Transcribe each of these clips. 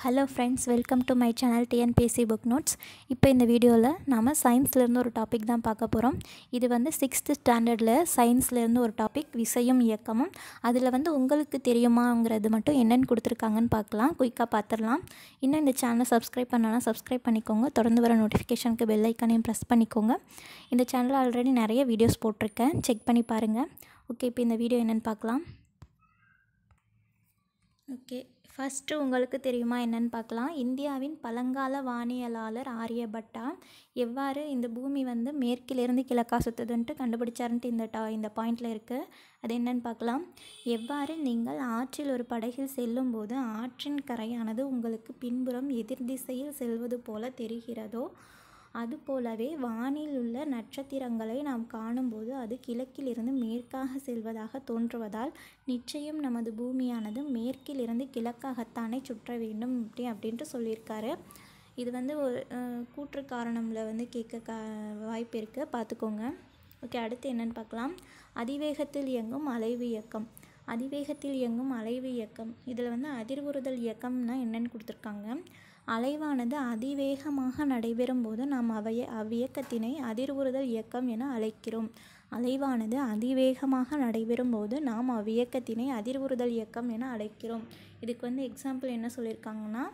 hello friends welcome to my channel TNPSC book notes இப்போ இந்த வீடியோவில் நாம் சயின்ஸ்லேருந்து ஒரு டாபிக் தான் பார்க்க போகிறோம் இது வந்து சிக்ஸ்த்து ஸ்டாண்டர்டில் சயின்ஸ்லேருந்து ஒரு டாபிக் விசையும் இயக்கமும் அதில் வந்து உங்களுக்கு தெரியுமாங்கிறது மட்டும் என்னென்னு கொடுத்துருக்காங்கன்னு பார்க்கலாம் குயிக்காக பார்த்துடலாம் இன்னும் இந்த சேனலை சப்ஸ்கிரைப் பண்ணலாம் சப்ஸ்கிரைப் பண்ணிக்கோங்க தொடர்ந்து வர நோட்டிஃபிகேஷனுக்கு பெல் ப்ரெஸ் பண்ணிக்கோங்க இந்த சேனலில் ஆல்ரெடி நிறைய வீடியோஸ் போட்டிருக்கேன் செக் பண்ணி பாருங்கள் ஓகே இப்போ இந்த வீடியோ என்னென்னு பார்க்கலாம் ஓகே ஃபஸ்ட்டு உங்களுக்கு தெரியுமா என்னன்னு பார்க்கலாம் இந்தியாவின் பழங்கால வானியலாளர் ஆரியபட்டா எவ்வாறு இந்த பூமி வந்து மேற்கிலிருந்து கிழக்கா சுத்துதுன்ட்டு கண்டுபிடிச்சாருன்ட்டு இந்த டா இந்த பாயிண்டில் இருக்குது அது என்னன்னு பார்க்கலாம் எவ்வாறு நீங்கள் ஆற்றில் ஒரு படகில் செல்லும்போது ஆற்றின் கரையானது உங்களுக்கு பின்புறம் எதிர் திசையில் செல்வது போல தெரிகிறதோ அதுபோலவே வானில் உள்ள நட்சத்திரங்களை நாம் காணும்போது அது கிழக்கிலிருந்து மேற்காக செல்வதாக தோன்றுவதால் நிச்சயம் நமது பூமியானது மேற்கிலிருந்து கிழக்காகத்தானே சுற்ற வேண்டும் அப்படி அப்படின்ட்டு சொல்லியிருக்காரு இது வந்து ஒரு கூற்று காரணமில் வந்து கேட்க க வாய்ப்பு இருக்குது பார்த்துக்கோங்க ஓகே அடுத்து என்னென்னு பார்க்கலாம் அதிவேகத்தில் இயங்கும் அலைவு இயக்கம் அதிவேகத்தில் இயங்கும் அலைவு இயக்கம் இதில் வந்து அதிர்வுறுதல் இயக்கம்னா என்னென்னு கொடுத்துருக்காங்க அலைவானது அதிவேகமாக நடைபெறும் போது நாம் அவைய அவ்வியக்கத்தினை அதிர்வுறுதல் இயக்கம் என அழைக்கிறோம் அலைவானது அதிவேகமாக நடைபெறும் போது நாம் அவ்வியக்கத்தினை அதிர்வுறுதல் இயக்கம் என அழைக்கிறோம் இதுக்கு வந்து எக்ஸாம்பிள் என்ன சொல்லியிருக்காங்கன்னா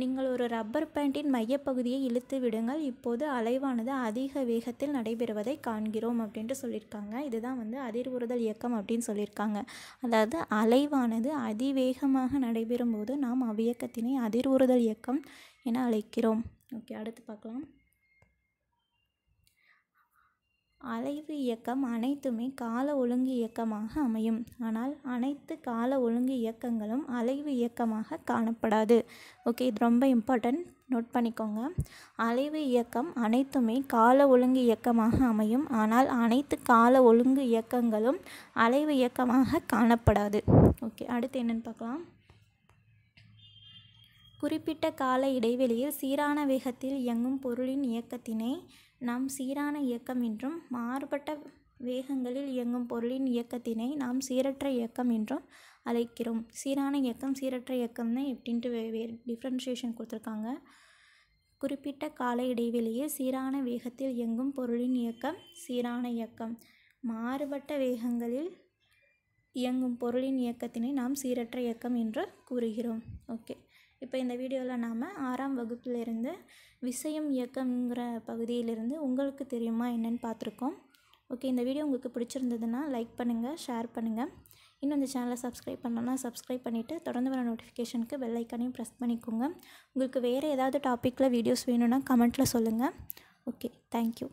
நீங்கள் ஒரு ரப்பர் பேண்டின் மையப்பகுதியை இழுத்து விடுங்கள் இப்போது அலைவானது அதிக வேகத்தில் நடைபெறுவதை காண்கிறோம் அப்படின்ட்டு சொல்லியிருக்காங்க இதுதான் வந்து அதிர்வுறுதல் இயக்கம் அப்படின்னு சொல்லியிருக்காங்க அதாவது அலைவானது அதிவேகமாக நடைபெறும் போது நாம் அவ்வியக்கத்தினை அதிர்வுறுதல் இயக்கம் என அழைக்கிறோம் ஓகே அடுத்து பார்க்கலாம் அலைவு இயக்கம் அனைத்துமே கால ஒழுங்கு இயக்கமாக அமையும் ஆனால் அனைத்து கால ஒழுங்கு இயக்கங்களும் அலைவு இயக்கமாக காணப்படாது ஓகே இது ரொம்ப இம்பார்ட்டன்ட் நோட் பண்ணிக்கோங்க அலைவு இயக்கம் அனைத்துமே கால ஒழுங்கு இயக்கமாக அமையும் ஆனால் அனைத்து கால ஒழுங்கு இயக்கங்களும் அலைவு இயக்கமாக காணப்படாது ஓகே அடுத்து என்னென்னு பார்க்கலாம் குறிப்பிட்ட கால இடைவெளியில் சீரான வேகத்தில் இயங்கும் பொருளின் இயக்கத்தினை நாம் சீரான இயக்கம் என்றும் மாறுபட்ட வேகங்களில் இயங்கும் பொருளின் இயக்கத்தினை நாம் சீரற்ற இயக்கம் என்றும் அழைக்கிறோம் சீரான இயக்கம் சீரற்ற இயக்கம்னு எப்படின்ட்டு வேறு டிஃப்ரென்ஷியேஷன் கொடுத்துருக்காங்க குறிப்பிட்ட கால இடைவெளியில் சீரான வேகத்தில் இயங்கும் பொருளின் இயக்கம் சீரான இயக்கம் மாறுபட்ட வேகங்களில் இயங்கும் பொருளின் இயக்கத்தினை நாம் சீரற்ற இயக்கம் என்று கூறுகிறோம் ஓகே இப்போ இந்த வீடியோவில் நாம் ஆறாம் வகுப்பிலிருந்து விசயம் இயக்கங்கிற பகுதியிலிருந்து உங்களுக்கு தெரியுமா என்னென்னு பார்த்துருக்கோம் ஓகே இந்த வீடியோ உங்களுக்கு பிடிச்சிருந்ததுன்னா லைக் பண்ணுங்கள் ஷேர் பண்ணுங்கள் இன்னும் இந்த சேனலை சப்ஸ்கிரைப் பண்ணோன்னா சப்ஸ்கிரைப் பண்ணிவிட்டு தொடர்ந்து வர நோட்டிஃபிகேஷனுக்கு வெள்ளைக்கானையும் ப்ரெஸ் பண்ணிக்கோங்க உங்களுக்கு வேறு ஏதாவது டாப்பிக்கில் வீடியோஸ் வேணும்னா கமெண்ட்டில் சொல்லுங்கள் ஓகே தேங்க்யூ